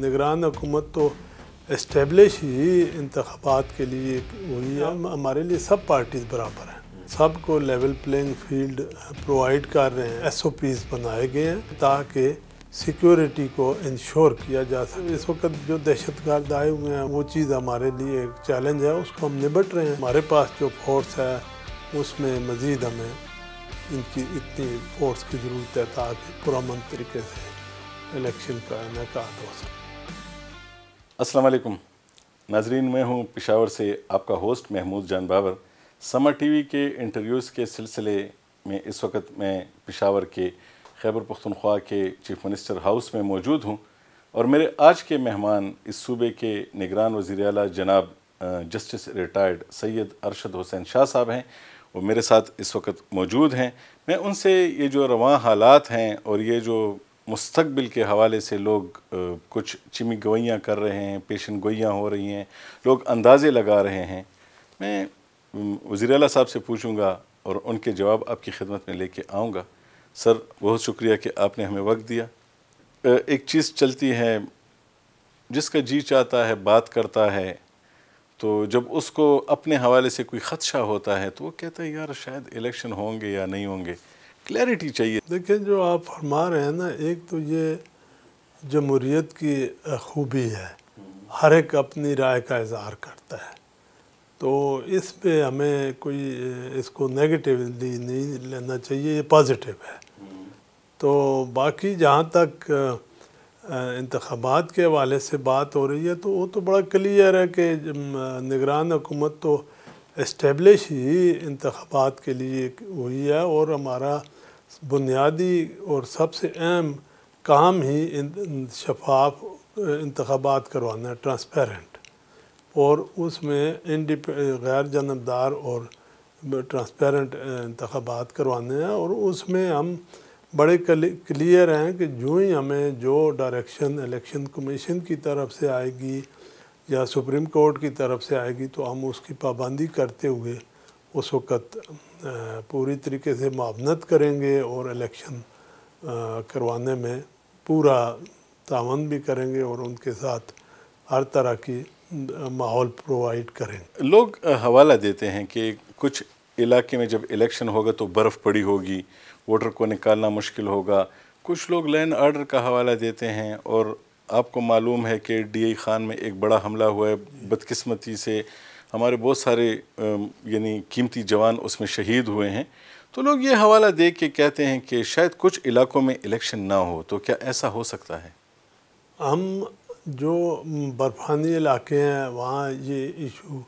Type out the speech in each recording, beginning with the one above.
निगरान हुकूमत तो इस्टेबलिश ही इंतबात के लिए हुई है हमारे लिए सब पार्टीज़ बराबर हैं सब को लेवल प्लेइंग फील्ड प्रोवाइड कर रहे हैं एस ओ पीज़ बनाए गए हैं ताकि सिक्योरिटी को इंश्योर किया जा सके इस वक्त जो दहशत गर्द आए हुए हैं वो चीज़ हमारे लिए एक चैलेंज है उसको हम निबट रहे हैं हमारे पास जो फोर्स है उसमें मज़ीद हमें इनकी इतनी फोर्स की ज़रूरत है ताकि पुरान तरीके से इलेक्शन का इनका हो सके अस्सलाम वालेकुम नाजरीन मैं हूं पिशावर से आपका होस्ट महमूद जान बाबर समर टीवी के इंटरव्यूज़ के सिलसिले में इस वक्त मैं पिशावर के खैबर पख्तनख्वा के चीफ़ मिनिस्टर हाउस में मौजूद हूं और मेरे आज के मेहमान इस सूबे के निगरान वज़ी अला जनाब जस्टिस रिटायर्ड सैयद अरशद हुसैन शाह साहब हैं वो मेरे साथ इस वक्त मौजूद हैं मैं उनसे ये जो रवा हालात हैं और ये जो मुस्तबिल के हवाले से लोग कुछ चिमी गवैयाँ कर रहे हैं पेशन गोइयाँ हो रही हैं लोग अंदाज़े लगा रहे हैं मैं वज़ी अला साहब से पूछूँगा और उनके जवाब आपकी खिदमत में लेके आऊँगा सर बहुत शुक्रिया कि आपने हमें वक्त दिया एक चीज़ चलती है जिसका जी चाहता है बात करता है तो जब उसको अपने हवाले से कोई ख़दशा होता है तो वो कहता है यार शायद इलेक्शन होंगे या नहीं होंगे क्लैरिटी चाहिए देखिए जो आप फरमा रहे हैं ना एक तो ये जमहूरीत की खूबी है हर एक अपनी राय का इजहार करता है तो इस पे हमें कोई इसको नेगेटिवली नहीं लेना चाहिए ये पॉजिटिव है तो बाकी जहाँ तक इंतबात के हवाले से बात हो रही है तो वो तो बड़ा क्लियर है कि निगरान हुकूमत तो इस्टेबलिश ही इंतबात के लिए हुई है और हमारा बुनियादी और सबसे अहम काम ही शफाफ इंतबात करवाना है ट्रांसपेरेंट और उसमें इंडिप गैर जानबदार और ट्रांसपेरेंट इंतबात करवाने हैं और उसमें हम बड़े क्लियर हैं कि जो ही हमें जो डायरेक्शन इलेक्शन कमीशन की तरफ से आएगी या सुप्रीम कोर्ट की तरफ से आएगी तो हम उसकी पाबंदी करते हुए उस वक़्त पूरी तरीके से मावनत करेंगे और इलेक्शन करवाने में पूरा तावन भी करेंगे और उनके साथ हर तरह की माहौल प्रोवाइड करेंगे लोग हवाला देते हैं कि कुछ इलाके में जब इलेक्शन होगा तो बर्फ़ पड़ी होगी वोटर को निकालना मुश्किल होगा कुछ लोग लैंड आर्डर का हवाला देते हैं और आपको मालूम है कि डी खान में एक बड़ा हमला हुआ है बदकिस्मती से हमारे बहुत सारे यानी कीमती जवान उसमें शहीद हुए हैं तो लोग ये हवाला देख के कहते हैं कि शायद कुछ इलाकों में इलेक्शन ना हो तो क्या ऐसा हो सकता है हम जो बर्फानी इलाके हैं वहाँ ये इशू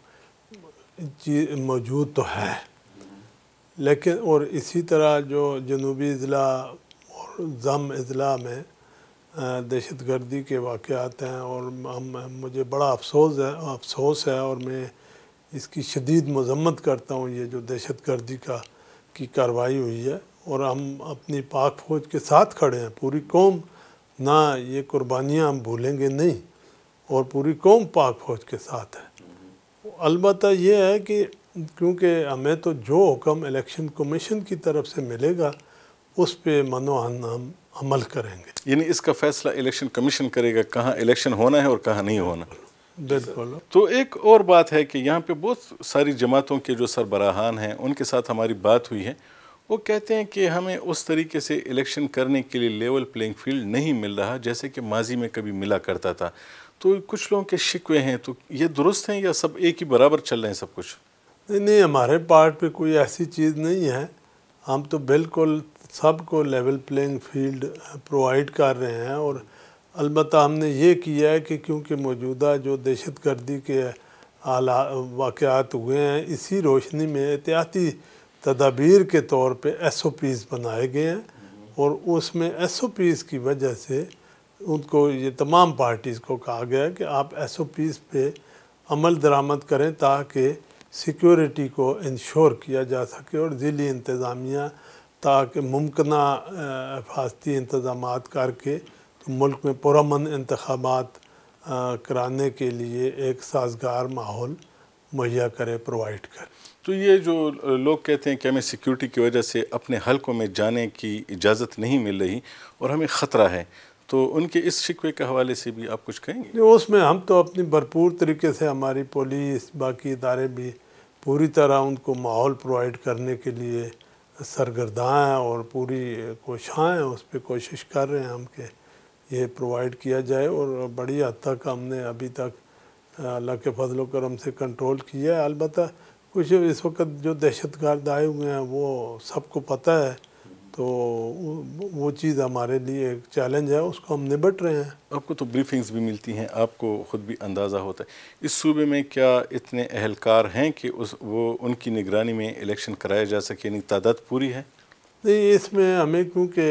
मौजूद तो है लेकिन और इसी तरह जो जनूबी अजला और जम अजला में दहशत गर्दी के वाक़ात हैं और हम मुझे बड़ा अफसोस है अफसोस है और मैं इसकी शदीद मजम्मत करता हूँ ये जो दहशत गर्दी का की कार्रवाई हुई है और हम अपनी पाक फ़ौज के साथ खड़े हैं पूरी कौम ना ये कुर्बानियाँ हम भूलेंगे नहीं और पूरी कौम पाक फ़ौज के साथ है अलबत् यह है कि क्योंकि हमें तो जो हुक्म इलेक्शन कमीशन की तरफ से मिलेगा उस पर मनोहन हम अमल करेंगे यानी इसका फैसला इलेक्शन कमीशन करेगा कहाँ इलेक्शन होना है और कहाँ नहीं होना बिल्कुल तो एक और बात है कि यहाँ पे बहुत सारी जमातों के जो सरबराहान हैं उनके साथ हमारी बात हुई है वो कहते हैं कि हमें उस तरीके से इलेक्शन करने के लिए लेवल प्लेइंग फील्ड नहीं मिल रहा जैसे कि माजी में कभी मिला करता था तो कुछ लोगों के शिकवे हैं तो ये दुरुस्त हैं या सब एक ही बराबर चल रहे हैं सब कुछ नहीं नहीं हमारे पार्ट पे कोई ऐसी चीज़ नहीं है हम तो बिल्कुल सबको लेवल प्लेइंग फील्ड प्रोवाइड कर रहे हैं और अलबत् हमने ये किया है कि क्योंकि मौजूदा जो दहशत गर्दी के आला वाक़ात हुए हैं इसी रोशनी में एहतियाती तदाबीर के तौर पर एस ओ पीज़ बनाए गए हैं और उसमें एस ओ पीज़ की वजह से उनको ये तमाम पार्टीज़ को कहा गया है कि आप एस ओ पीज़ पर अमल दरामद करें ताकि सिक्योरिटी को इंश्योर किया जा सके और ज़िली इंतज़ामिया ताकि मुमकिन हिफाजती इंतज़ाम करके तो मुल्क में पुरमन इंतबात कराने के लिए एक साजगार माहौल मुहैया करे प्रोवाइड करे तो ये जो लोग कहते हैं कि हमें सिक्योरिटी की वजह से अपने हलकों में जाने की इजाज़त नहीं मिल रही और हमें ख़तरा है तो उनके इस शिकवे के हवाले से भी आप कुछ कहेंगे उसमें हम तो अपनी भरपूर तरीके से हमारी पुलिस बाकी इदारे भी पूरी तरह उनको माहौल प्रोवाइड करने के लिए सरगर्दाएँ और पूरी कोशाएँ उस पर कोशिश कर रहे हैं हम के ये प्रोवाइड किया जाए और बड़ी हद तक हमने अभी तक अल्लाह के फजल करम से कंट्रोल किया है अलबत् कुछ इस वक्त जो दहशत गर्द आए हुए हैं वो सबको पता है तो वो चीज़ हमारे लिए एक चैलेंज है उसको हम निबट रहे हैं आपको तो ब्रीफिंग्स भी मिलती हैं आपको ख़ुद भी अंदाज़ा होता है इस सूबे में क्या इतने अहलकार हैं कि उस वो उनकी निगरानी में इलेक्शन कराया जा सके यानी तादाद पूरी है नहीं इसमें हमें क्योंकि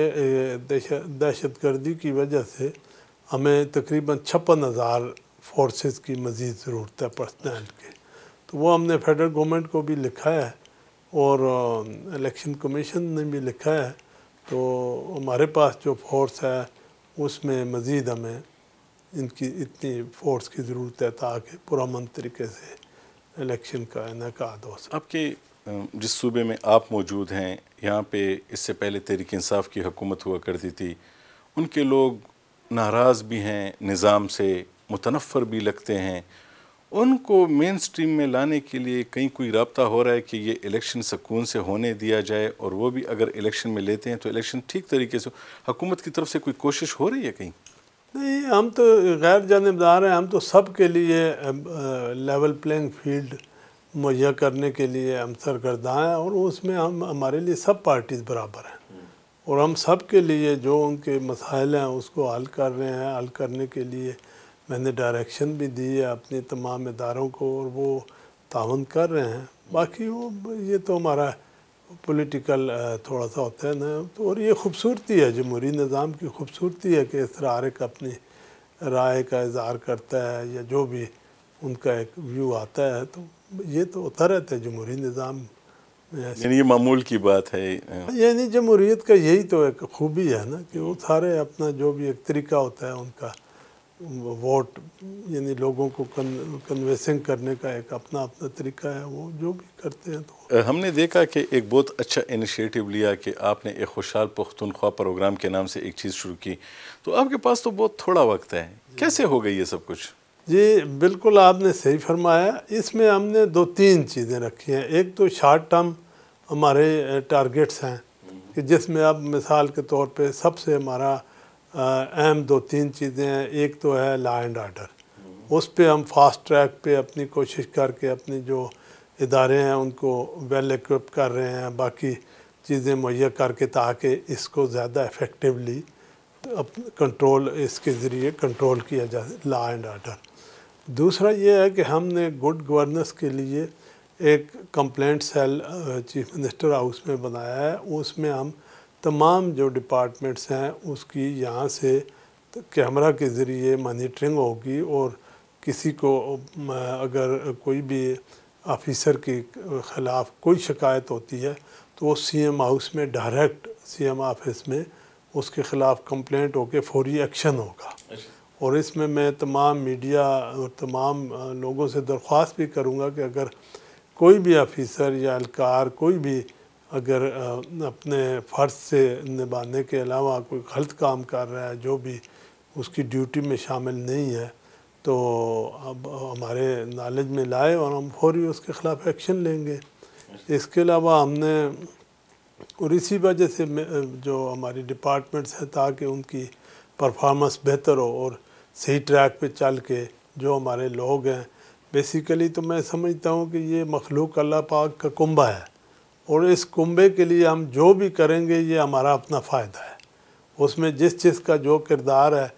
दहशत गर्दी की वजह से हमें तकरीबन छप्पन हज़ार फोर्सेस की मज़ीद ज़रूरत है पर्सनल के तो वो हमने फेडरल गवर्नमेंट को भी लिखा है और इलेक्शन कमीशन ने भी लिखा है तो हमारे पास जो फोर्स है उसमें मज़ीद हमें इनकी इतनी फोर्स की ज़रूरत है ताकि पुरान तरीके से इलेक्शन का इनका हो सके आपकी जिस सूबे में आप मौजूद हैं यहाँ पे इससे पहले तहरीक इंसाफ की हुकूमत हुआ करती थी उनके लोग नाराज़ भी हैं निज़ाम से मुतनफ़र भी लगते हैं उनको मेन स्ट्रीम में लाने के लिए कहीं कोई रबता हो रहा है कि ये इलेक्शन सकून से होने दिया जाए और वो भी अगर इलेक्शन में लेते हैं तो इलेक्शन ठीक तरीके से हुकूमत की तरफ से कोई कोशिश हो रही है कहीं नहीं हम तो गैर जानबदार हैं हम तो सब के लिए लेवल प्लेइंग फील्ड मुहैया करने के लिए हम सरगर्दा हैं और उसमें हम हमारे लिए सब पार्टीज़ बराबर हैं और हम सब के लिए जो उनके मसाइल हैं उसको हल कर रहे हैं हल करने के लिए मैंने डायरेक्शन भी दी है अपने तमाम इदारों को और वो ताउन कर रहे हैं बाकी वो ये तो हमारा पॉलिटिकल थोड़ा सा होता है ना तो और ये खूबसूरती है जमहूरी निज़ाम की खूबसूरती है कि इस तरह हर एक अपनी राय का इजहार करता है या जो भी उनका एक व्यू आता है तो ये तो होता रहता है जमहूरी निज़ाम यानी ये मामूल की बात है हाँ। यानी जमहूरीत का यही तो एक खूबी है ना कि वो सारे अपना जो भी एक तरीका होता है उनका वोट यानी लोगों को कन्वेसिंग करने का एक अपना अपना तरीका है वो जो भी करते हैं तो हमने देखा कि एक बहुत अच्छा इनिशिएटिव लिया कि आपने एक खुशहाल पुख्तनख्वा प्रोग्राम के नाम से एक चीज़ शुरू की तो आपके पास तो बहुत थोड़ा वक्त है कैसे हो गई ये सब कुछ जी बिल्कुल आपने सही फरमाया इसमें हमने दो तीन चीज़ें रखी हैं एक तो शार्ट टर्म हमारे टारगेट्स हैं कि जिसमें अब मिसाल के तौर पे सबसे हमारा अहम दो तीन चीज़ें हैं एक तो है लॉ एंड आर्डर उस पर हम फास्ट ट्रैक पे अपनी कोशिश करके अपनी जो इदारे हैं उनको वेल इक्विप कर रहे हैं बाकी चीज़ें मुहैया करके ताकि इसको ज़्यादा इफ़ेक्टिवली कंट्रोल इसके ज़रिए कंट्रोल किया जा लॉ एंड आर्डर दूसरा ये है कि हमने गुड गवर्नेंस के लिए एक complaint cell chief minister house में बनाया है उसमें हम तमाम जो डिपार्टमेंट्स हैं उसकी यहाँ से कैमरा के ज़रिए मॉनिटरिंग होगी और किसी को अगर कोई भी ऑफिसर के ख़िलाफ़ कोई शिकायत होती है तो वो सी एम हाउस में डायरेक्ट सी एम ऑफिस में उसके ख़िलाफ़ कंप्लेंट होके फौरी एक्शन होगा अच्छा। और इसमें मैं तमाम मीडिया और तमाम लोगों से दरख्वास्त भी करूँगा कि अगर कोई भी आफिसर या अलकार कोई भी अगर अपने फ़र्ज से निभाने के अलावा कोई गलत काम कर रहा है जो भी उसकी ड्यूटी में शामिल नहीं है तो अब हमारे नॉलेज में लाए और हम फौरी उसके ख़िलाफ़ एक्शन लेंगे इसके अलावा हमने और इसी वजह से जो हमारी डिपार्टमेंट्स हैं ताकि उनकी परफॉर्मेंस बेहतर हो और सही ट्रैक पे चल के जो हमारे लोग हैं बेसिकली तो मैं समझता हूँ कि ये मखलूक अल्लाह पाक का कुंबा है और इस कुंबे के लिए हम जो भी करेंगे ये हमारा अपना फ़ायदा है उसमें जिस चीज़ का जो किरदार है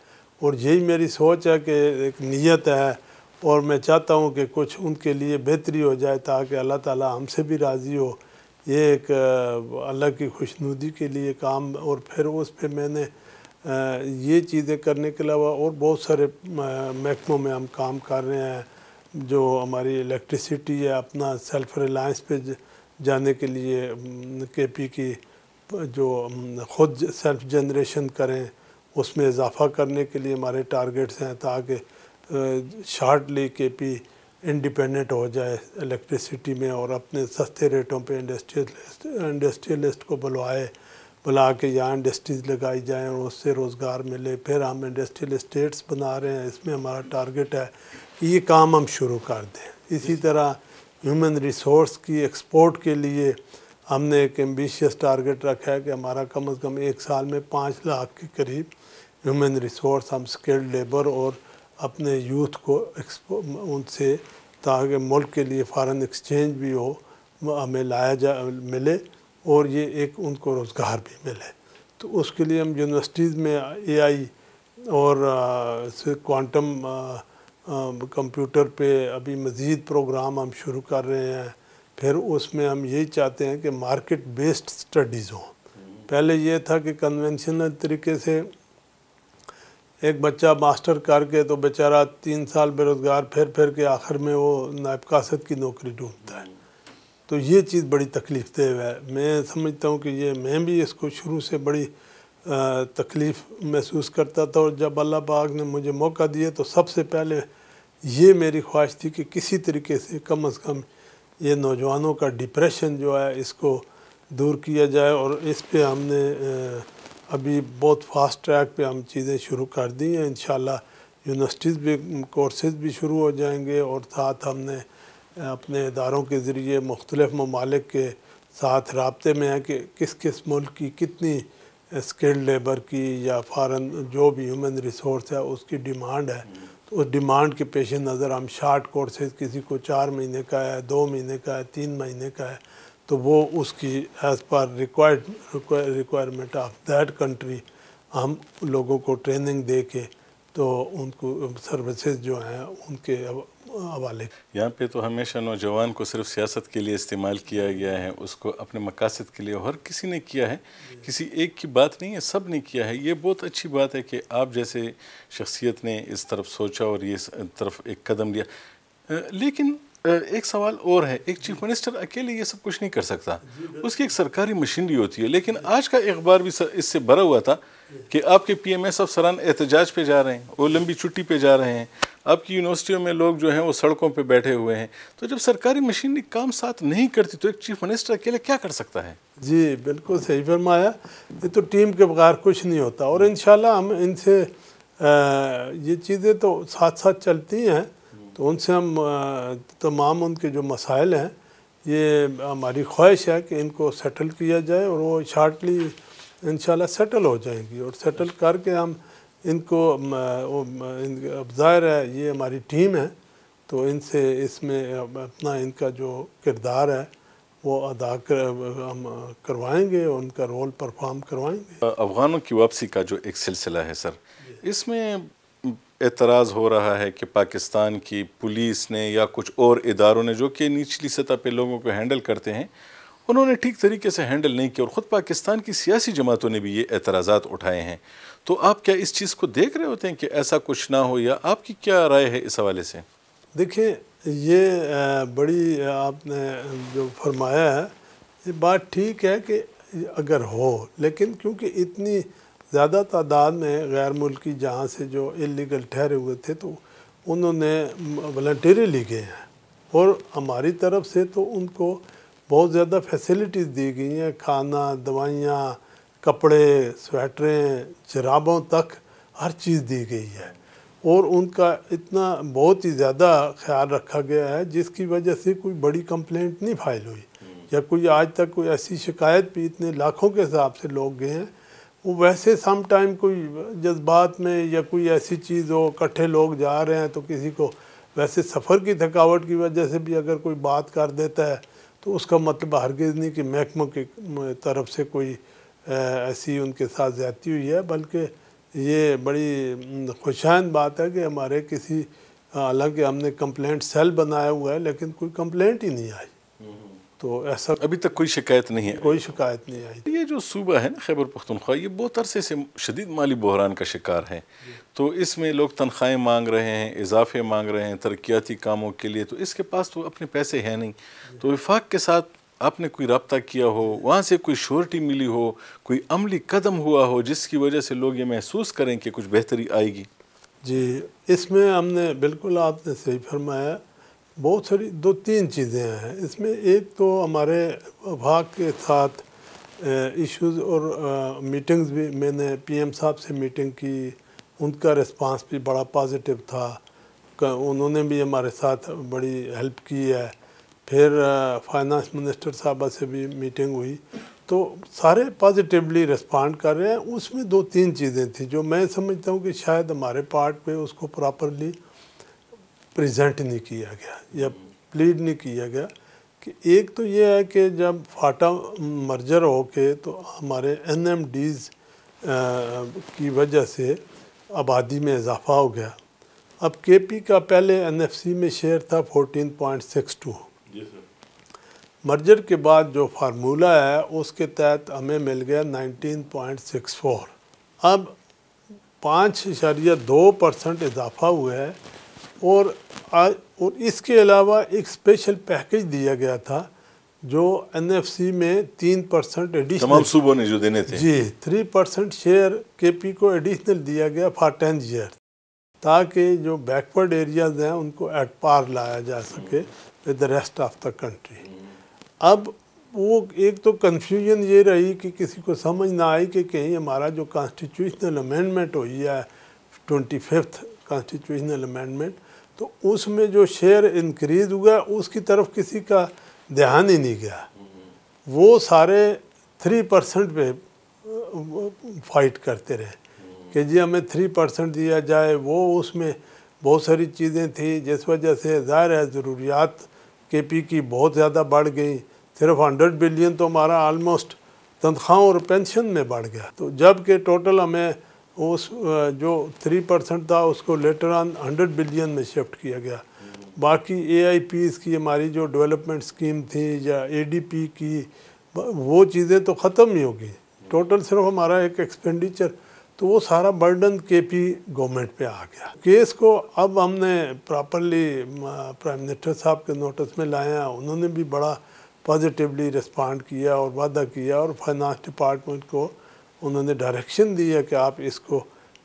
और यही मेरी सोच है कि एक नीयत है और मैं चाहता हूँ कि कुछ उनके लिए बेहतरी हो जाए ताकि अल्लाह ताला हमसे भी राज़ी हो ये एक अल्लाह की खुशनुदी के लिए काम और फिर उस पर मैंने ये चीज़ें करने के अलावा और बहुत सारे महकमों में हम काम कर रहे हैं जो हमारी इलेक्ट्रिसिटी है अपना सेल्फ रिलायंस पे जाने के लिए के पी की जो खुद सेल्फ जनरेशन करें उसमें इजाफा करने के लिए हमारे टारगेट्स हैं ताकि शार्टली के पी इंडिपेंडेंट हो जाए इलेक्ट्रिसिटी में और अपने सस्ते रेटों पे इंडस्ट्रियल इंडस्ट्रियलिस्ट को बुलवाए बुला के यहाँ इंडस्ट्रीज लगाई जाएँ और उससे रोज़गार मिले फिर हम इंडस्ट्रियल इस्टेट्स बना रहे हैं इसमें हमारा टारगेट है कि ये काम हम शुरू कर दें इसी तरह ह्यूमन रिसोर्स की एक्सपोर्ट के लिए हमने एक एम्बिशियस टारगेट रखा है कि हमारा कम से कम एक साल में पाँच लाख के करीब ह्यूमन रिसोर्स हम स्किल्ड लेबर और अपने यूथ को उनसे ताकि मुल्क के लिए फ़ारन एक्सचेंज भी हो हमें लाया जा मिले और ये एक उनको रोज़गार भी मिले तो उसके लिए हम यूनिवर्सिटीज़ में एआई और क्वांटम कंप्यूटर पे अभी मज़ीद प्रोग्राम हम शुरू कर रहे हैं फिर उसमें हम यही चाहते हैं कि मार्केट बेस्ड स्टडीज़ हों पहले ये था कि कन्वेंशनल तरीके से एक बच्चा मास्टर करके तो बेचारा तीन साल बेरोज़गार फिर फिर के आखिर में वो नायब कासद की नौकरी ढूंढता है तो ये चीज़ बड़ी तकलीफ़ दे है मैं समझता हूँ कि ये मैं भी इसको शुरू से बड़ी तकलीफ़ महसूस करता था और जब अल्लाह पाक ने मुझे मौका दिया तो सबसे पहले ये मेरी ख्वाहिश थी कि किसी तरीके से कम अज़ कम ये नौजवानों का डिप्रेशन जो है इसको दूर किया जाए और इस पर हमने अभी बहुत फास्ट ट्रैक पे हम चीज़ें शुरू कर दी हैं इन यूनिवर्सिटीज़ भी कोर्सेज़ भी शुरू हो जाएंगे और साथ हमने अपने इदारों के ज़रिए मुख्तलिफ़ ममालिक के साथ रबते में हैं कि किस किस मुल्क की कितनी स्किल्ड लेबर की या फॉरन जो भी ह्यूमन रिसोर्स है उसकी डिमांड है तो उस डिमांड के पेश नज़र हम शार्ट कोर्सेज किसी को चार महीने का है दो महीने का है तीन महीने का है तो वो उसकी एज़ पर required requirement of that country हम लोगों को ट्रेनिंग दे के तो उनको सर्विसेज जो हैं उनके हवाले यहाँ पे तो हमेशा नौजवान को सिर्फ सियासत के लिए इस्तेमाल किया गया है उसको अपने मकासद के लिए हर किसी ने किया है किसी एक की बात नहीं है सब ने किया है ये बहुत अच्छी बात है कि आप जैसे शख्सियत ने इस तरफ सोचा और ये इस तरफ एक कदम लिया लेकिन एक सवाल और है एक चीफ मिनिस्टर अकेले ये सब कुछ नहीं कर सकता उसकी एक सरकारी मशीनरी होती है लेकिन आज का अखबार भी इससे भरा हुआ था कि आपके पीएमएस अफसरान एहतजाज पे जा रहे हैं वो लंबी छुट्टी पे जा रहे हैं अब की यूनिवर्सिटियों में लोग जो हैं वो सड़कों पे बैठे हुए हैं तो जब सरकारी मशीनरी काम साथ नहीं करती तो एक चीफ मिनिस्टर अकेले क्या कर सकता है जी बिल्कुल सही फरमाया ये तो टीम के बगैर कुछ नहीं होता और इन हम इनसे ये चीज़ें तो साथ साथ चलती हैं तो उनसे हम तमाम उनके जो मसाइल हैं ये हमारी ख्वाहिश है कि इनको सेटल किया जाए और वो शार्टली इन सेटल हो जाएंगी और सेटल करके हम इनको ज़ाहिर है ये हमारी टीम है तो इनसे इसमें अपना इनका जो किरदार है वो अदा कर हम करवाएंगे उनका रोल परफॉर्म करवाएंगे अफ़गानों की वापसी का जो एक सिलसिला है सर इसमें एतराज़ हो रहा है कि पाकिस्तान की पुलिस ने या कुछ और इदारों ने जो कि निचली सतह पर लोगों को हैंडल करते हैं उन्होंने ठीक तरीके से हैंडल नहीं किया और ख़ुद पाकिस्तान की सियासी जमातों ने भी ये एतराज़ा उठाए हैं तो आप क्या इस चीज़ को देख रहे होते हैं कि ऐसा कुछ ना हो या आपकी क्या राय है इस हवाले से देखिए ये बड़ी आपने जो फरमाया है ये बात ठीक है कि अगर हो लेकिन क्योंकि इतनी ज़्यादा तादाद में गैर मुल्की जहाँ से जो इलीगल ठहरे हुए थे तो उन्होंने वॉल्टरी ली गए हैं और हमारी तरफ से तो उनको बहुत ज़्यादा फैसिलिटीज़ दी गई हैं खाना दवाइयाँ कपड़े स्वेटरें शराबों तक हर चीज़ दी गई है और उनका इतना बहुत ही ज़्यादा ख्याल रखा गया है जिसकी वजह से कोई बड़ी कंप्लेंट नहीं फाइल हुई या कोई आज तक कोई ऐसी शिकायत भी इतने लाखों के हिसाब से लोग गए हैं वो वैसे सम टाइम कोई जज्बात में या कोई ऐसी चीज़ हो इकट्ठे लोग जा रहे हैं तो किसी को वैसे सफ़र की थकावट की वजह से भी अगर कोई बात कर देता है तो उसका मतलब हरगज़ नहीं कि महकमों की तरफ से कोई ऐसी उनके साथ ज़्यादती हुई है बल्कि ये बड़ी खुशाइन बात है कि हमारे किसी हालांकि हमने कंप्लेंट सेल बनाया हुआ है लेकिन कोई कंप्लेंट ही नहीं आई तो ऐसा अभी तक कोई शिकायत नहीं है कोई शिकायत नहीं आई ये जो सूबा है ना खैबर पख्तनख्वा ये बहुत अरसे से शदीद माली बहरान का शिकार है तो इसमें लोग तनख्वाहें मांग रहे हैं इजाफे मांग रहे हैं तरक्याती कामों के लिए तो इसके पास तो अपने पैसे हैं नहीं तो विफाक के साथ आपने कोई रबता किया हो वहाँ से कोई श्योरिटी मिली हो कोई अमली कदम हुआ हो जिसकी वजह से लोग ये महसूस करें कि कुछ बेहतरी आएगी जी इसमें हमने बिल्कुल आपने सही फरमाया बहुत सारी दो तीन चीज़ें हैं इसमें एक तो हमारे विभाग के साथ इश्यूज और आ, मीटिंग्स भी मैंने पीएम साहब से मीटिंग की उनका रिस्पांस भी बड़ा पॉजिटिव था उन्होंने भी हमारे साथ बड़ी हेल्प की है फिर फाइनेंस मिनिस्टर साहबा से भी मीटिंग हुई तो सारे पॉजिटिवली रिस्पॉन्ड कर रहे हैं उसमें दो तीन चीज़ें थी जो मैं समझता हूँ कि शायद हमारे पार्ट पे उसको प्रॉपरली प्रेजेंट नहीं किया गया या प्लीड नहीं किया गया कि एक तो ये है कि जब फाटा मर्जर हो के तो हमारे एन एम डीज की वजह से आबादी में इजाफा हो गया अब के पी का पहले एन एफ सी में शेयर था fourteen point six two merger के बाद जो फार्मूला है उसके तहत हमें मिल गया नाइनटीन पॉइंट सिक्स फोर अब पाँच इशारिया दो परसेंट इजाफा हुआ है और और इसके अलावा एक स्पेशल पैकेज दिया गया था जो एनएफसी में तीन परसेंट एडिशनल तमाम सूबों ने जो देने थे जी थ्री परसेंट शेयर केपी को एडिशनल दिया गया फॉर टेन ईयर ताकि जो बैकवर्ड एरियाज हैं उनको एट पार लाया जा सके with the rest of the country अब वो एक तो कन्फ्यूजन ये रही कि किसी को समझ ना आई कि कहीं हमारा जो कॉन्स्टिट्यूशनल अमेंडमेंट हुई है ट्वेंटी फिफ्थ कॉन्स्टिट्यूशनल अमेंडमेंट तो उसमें जो शेयर इंक्रीज हुआ उसकी तरफ किसी का ध्यान ही नहीं गया वो सारे थ्री परसेंट पे फाइट करते रहे कि जी हमें थ्री परसेंट दिया जाए वो उसमें बहुत सारी चीज़ें थी जिस वजह से ज़ाहिर है ज़रूरियात के पी की बहुत ज़्यादा बढ़ गई सिर्फ हंड्रेड बिलियन तो हमारा आलमोस्ट तनख्वाहों और पेंशन में बढ़ गया तो जबकि टोटल हमें उस जो थ्री परसेंट था उसको लेटर ऑन हंड्रेड बिलियन में शिफ्ट किया गया बाकी ए आई पीज़ की हमारी जो डेवलपमेंट स्कीम थी या ए डी पी की वो चीज़ें तो ख़त्म ही होगी टोटल सिर्फ हमारा एक एक्सपेंडिचर तो वो सारा बर्डन के पी गवर्नमेंट पे आ गया केस को अब हमने प्रॉपरली प्राइम मिनिस्टर साहब के नोटिस में लाया उन्होंने भी बड़ा पॉजिटिवली रिस्पॉन्ड किया और वादा किया और फाइनेंस डिपार्टमेंट को उन्होंने डायरेक्शन दिया कि आप इसको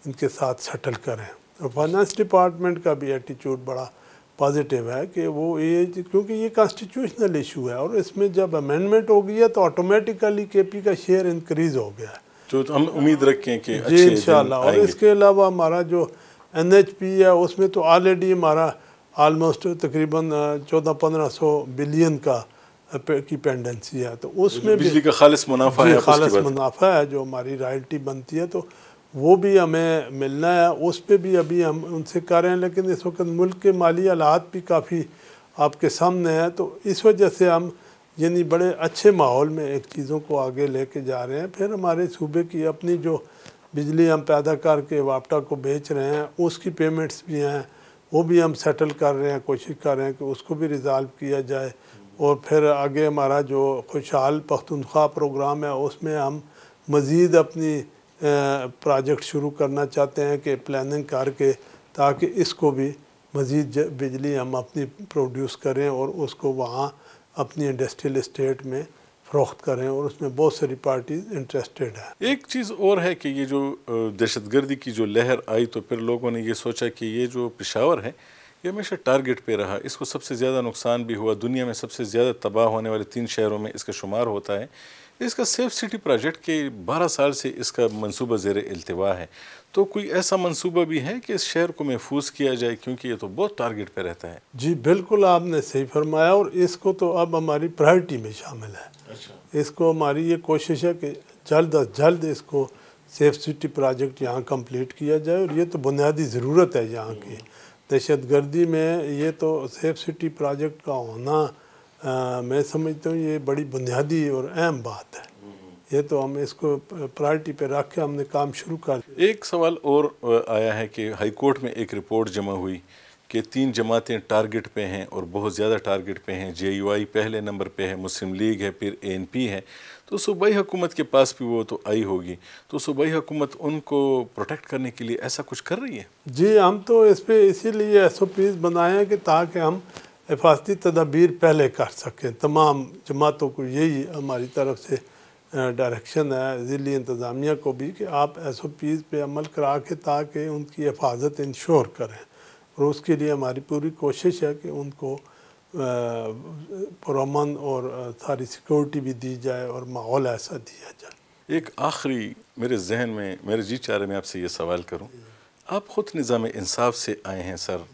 इनके साथ सेटल करें और फाइनेंस डिपार्टमेंट का भी एटीट्यूड बड़ा पॉजिटिव है कि वो ये क्योंकि ये कॉन्स्टिट्यूशनल इशू है और इसमें जब अमेंडमेंट हो गई है तो ऑटोमेटिकली केपी का शेयर इंक्रीज हो गया है तो, हम उम्मीद रखें कि जी इन और इसके अलावा हमारा जो एन है उसमें तो ऑलरेडी हमारा आलमोस्ट तकरीबन चौदह पंद्रह सौ बिलियन का की पेंडेंसी है तो उसमें बिजली का खालिस मुनाफा है खालिस मुनाफा है जो हमारी रॉयल्टी बनती है तो वो भी हमें मिलना है उस पर भी अभी हम उनसे कर रहे हैं लेकिन इस वक्त मुल्क के माली हालात भी काफ़ी आपके सामने हैं तो इस वजह से हम यानी बड़े अच्छे माहौल में एक चीज़ों को आगे लेके जा रहे हैं फिर हमारे सूबे की अपनी जो बिजली हम पैदा करके वापटा को बेच रहे हैं उसकी पेमेंट्स भी हैं वो भी हम सेटल कर रहे हैं कोशिश कर रहे हैं कि उसको भी रिजॉल्व किया जाए और फिर आगे हमारा जो खुशहाल पख्तनख्वा प्रोग्राम है उसमें हम मज़ीद अपनी प्रोजेक्ट शुरू करना चाहते हैं कि प्लानिंग करके ताकि इसको भी मज़ीद बिजली हम अपनी प्रोड्यूस करें और उसको वहाँ अपनी इंडस्ट्रियल इस्टेट में फ़रोख्त करें और उसमें बहुत सारी पार्टीज इंटरेस्टेड हैं एक चीज़ और है कि ये जो दहशत गर्दी की जो लहर आई तो फिर लोगों ने ये सोचा कि ये जो पेशावर है ये हमेशा टारगेट पे रहा इसको सबसे ज़्यादा नुकसान भी हुआ दुनिया में सबसे ज़्यादा तबाह होने वाले तीन शहरों में इसका शुमार होता है इसका सेफ सिटी प्रोजेक्ट के 12 साल से इसका मंसूबा ज़ेर अल्तवा है तो कोई ऐसा मंसूबा भी है कि इस शहर को महफूज किया जाए क्योंकि ये तो बहुत टारगेट पे रहता है जी बिल्कुल आपने सही फरमाया और इसको तो अब हमारी प्रायोरिटी में शामिल है अच्छा। इसको हमारी ये कोशिश है कि जल्द अज जल्द इसको सेफ सिटी प्रोजेक्ट यहाँ कम्प्लीट किया जाए और ये तो बुनियादी ज़रूरत है यहाँ की दहशत गर्दी में ये तो सेफ सिटी प्रोजेक्ट का होना आ, मैं समझता हूँ ये बड़ी बुनियादी और अहम बात है ये तो हम इसको प्रायोरिटी पे रख के हमने काम शुरू कर एक सवाल और आया है कि हाई कोर्ट में एक रिपोर्ट जमा हुई कि तीन जमातें टारगेट पे हैं और बहुत ज़्यादा टारगेट पे हैं जे पहले नंबर पे है मुस्लिम लीग है फिर एन है तो सूबाई हुकूमत के पास भी वो तो आई होगी तो सूबाई हुकूमत उनको प्रोटेक्ट करने के लिए ऐसा कुछ कर रही है जी हम तो इस पर इसीलिए एस ओ पीज़ बनाए हैं कि ताकि हम हिफाजती तदाबीर पहले कर सकें तमाम जमातों को यही हमारी तरफ से डायरेक्शन है ज़िली इंतज़ामिया को भी कि आप एस ओ पीज़ पर अमल करा के ताकि उनकी हिफाजत इंश्योर करें और उसके लिए हमारी पूरी कोशिश है कि उनको अमन और सारी सिक्योरिटी भी दी जाए और माहौल ऐसा दिया जाए एक आखिरी मेरे जहन में मेरे जी चाह रहे मैं आपसे ये सवाल करूँ आप ख़ुद निज़ाम इंसाफ से आए हैं सर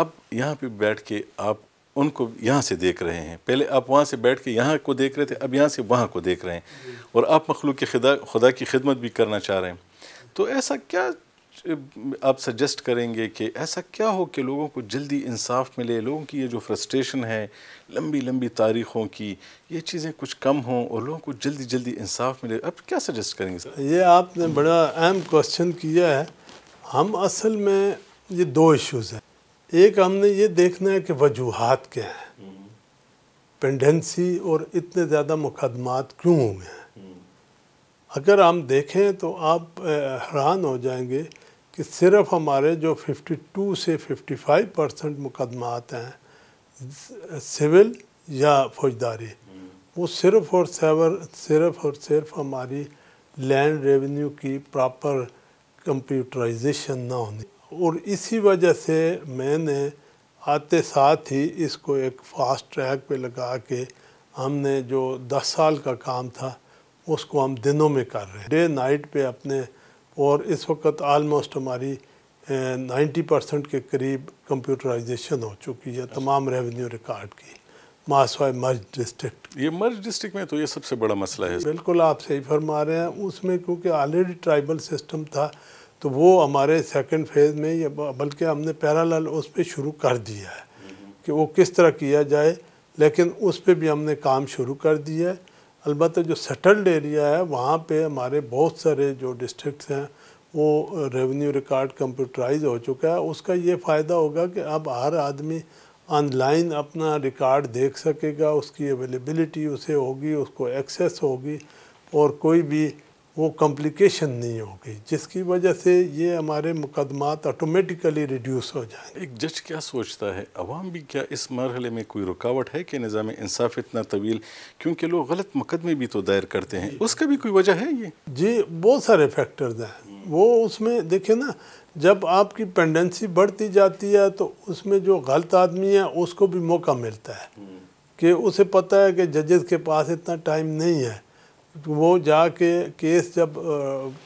अब यहाँ पे बैठ के आप उनको यहाँ से देख रहे हैं पहले आप वहाँ से बैठ के यहाँ को देख रहे थे अब यहाँ से वहाँ को देख रहे हैं और आप मखलूक खुदा खुदा की खिदमत भी करना चाह रहे हैं तो ऐसा क्या आप सजेस्ट करेंगे कि ऐसा क्या हो कि लोगों को जल्दी इंसाफ मिले लोगों की ये जो फ्रस्ट्रेशन है लंबी लंबी तारीख़ों की ये चीज़ें कुछ कम हों और लोगों को जल्दी जल्दी इंसाफ मिले आप क्या सजेस्ट करेंगे सर ये आपने बड़ा अहम क्वेश्चन किया है हम असल में ये दो इश्यूज़ हैं एक हमने ये देखना है कि वजूहत क्या हैं पेंडेंसी और इतने ज़्यादा मुकदमात क्यों हुए हैं हम्म। अगर हम देखें तो आप हैरान हो जाएंगे कि सिर्फ हमारे जो 52 से 55 परसेंट मुकदमात हैं सिविल या फौजदारी वो सिर्फ और सेवर सिर्फ और सिर्फ हमारी लैंड रेवेन्यू की प्रॉपर कंप्यूटराइजेशन ना होनी और इसी वजह से मैंने आते साथ ही इसको एक फास्ट ट्रैक पे लगा के हमने जो 10 साल का काम था उसको हम दिनों में कर रहे हैं डे नाइट पे अपने और इस वक्त आलमोस्ट हमारी 90 परसेंट के करीब कंप्यूटराइजेशन हो चुकी है तमाम रेवेन्यू रिकॉर्ड की मासवाई मर्ज डिस्ट्रिक्ट ये मर्ज डिस्ट्रिक्ट में तो ये सबसे बड़ा मसला है बिल्कुल आप सही फरमा रहे हैं उसमें क्योंकि ऑलरेडी ट्राइबल सिस्टम था तो वो हमारे सेकंड फेज़ में या बल्कि हमने पैराल उस पर शुरू कर दिया है हम्म। कि वो किस तरह किया जाए लेकिन उस पर भी हमने काम शुरू कर दिया है अलबत्त जो सेटल्ड एरिया है वहाँ पे हमारे बहुत सारे जो डिस्ट्रिक्ट्स हैं वो रेवेन्यू रिकॉर्ड कंप्यूटराइज हो चुका है उसका ये फ़ायदा होगा कि अब हर आदमी ऑनलाइन अपना रिकॉर्ड देख सकेगा उसकी अवेलेबिलिटी उसे होगी उसको एक्सेस होगी और कोई भी वो कॉम्प्लिकेशन नहीं होगी जिसकी वजह से ये हमारे मुकदमात ऑटोमेटिकली रिड्यूस हो जाएंगे एक जज क्या सोचता है अवाम भी क्या इस मरहले में कोई रुकावट है कि निज़ाम इंसाफ इतना तवील क्योंकि लोग गलत मुकदमे भी तो दायर करते हैं उसका भी कोई वजह है ये जी बहुत सारे फैक्टर्स हैं वो उसमें देखे ना जब आपकी पेंडेंसी बढ़ती जाती है तो उसमें जो गलत आदमी है उसको भी मौका मिलता है हम्म। कि उसे पता है कि जजेस के पास इतना टाइम नहीं है वो जाके केस जब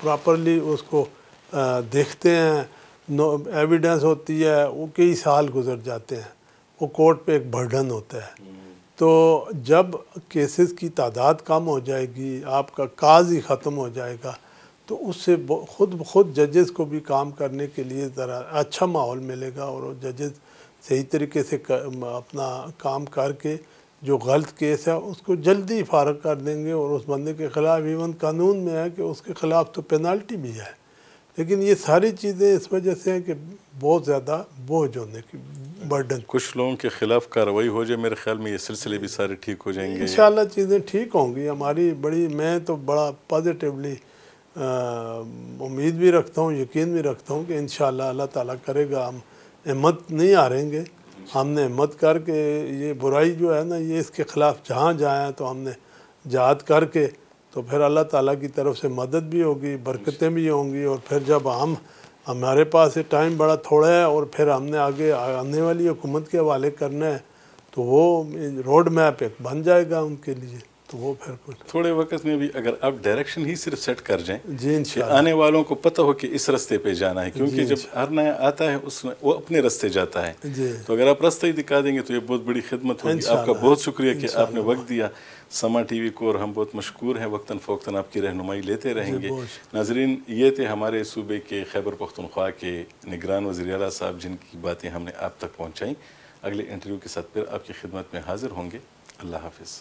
प्रॉपरली उसको देखते हैं एविडेंस होती है वो कई साल गुजर जाते हैं वो कोर्ट पे एक बर्डन होता है तो जब केसेस की तादाद कम हो जाएगी आपका काज ही ख़त्म हो जाएगा तो उससे खुद खुद जजेस को भी काम करने के लिए ज़रा अच्छा माहौल मिलेगा और जजेस सही तरीके से कर, अपना काम करके जो गलत केस है उसको जल्दी फारग कर देंगे और उस बंदे के ख़िलाफ़ इवन कानून में है कि उसके ख़िलाफ़ तो पेनल्टी भी है लेकिन ये सारी चीज़ें इस वजह से हैं कि बहुत ज़्यादा बोझ होने की बर्डन कुछ लोगों के ख़िलाफ़ कार्रवाई हो जाए मेरे ख्याल में ये सिलसिले भी सारे ठीक हो जाएंगे इन चीज़ें ठीक होंगी हमारी बड़ी मैं तो बड़ा पॉजिटिवली उम्मीद भी रखता हूँ यकीन भी रखता हूँ कि इन अल्लाह ताला करेगा हम हिम्मत नहीं आ रहेंगे हमने मत करके ये बुराई जो है ना ये इसके ख़िलाफ़ जहाँ जाएँ तो हमने जात करके तो फिर अल्लाह ताला की तरफ से मदद भी होगी बरकतें भी होंगी और फिर जब हम हमारे पास ये टाइम बड़ा थोड़ा है और फिर हमने आगे आने वाली हुकूमत के हवाले करना है तो वो रोड मैप एक बन जाएगा उनके लिए तो वो फिर थोड़े वक्त में भी अगर आप डायरेक्शन ही सिर्फ सेट कर जाएं जी आने वालों को पता हो कि इस रास्ते पे जाना है क्योंकि जब हर नया आता है उसमें वो अपने रास्ते जाता है तो अगर आप रास्ता ही दिखा देंगे तो ये बहुत बड़ी खिदमत होगी आपका बहुत शुक्रिया कि आपने वक्त दिया समा टीवी को और हम बहुत मशहूर हैं वक्ता फ़ोकता आपकी रहनुमाई लेते रहेंगे नाजरीन ये थे हमारे सूबे के खैबर पख्तनख्वा के निगरान वजी अला साहब जिनकी बातें हमने आप तक पहुँचाई अगले इंटरव्यू के साथ फिर आपकी खिदमत में हाजिर होंगे अल्लाह हाफिज़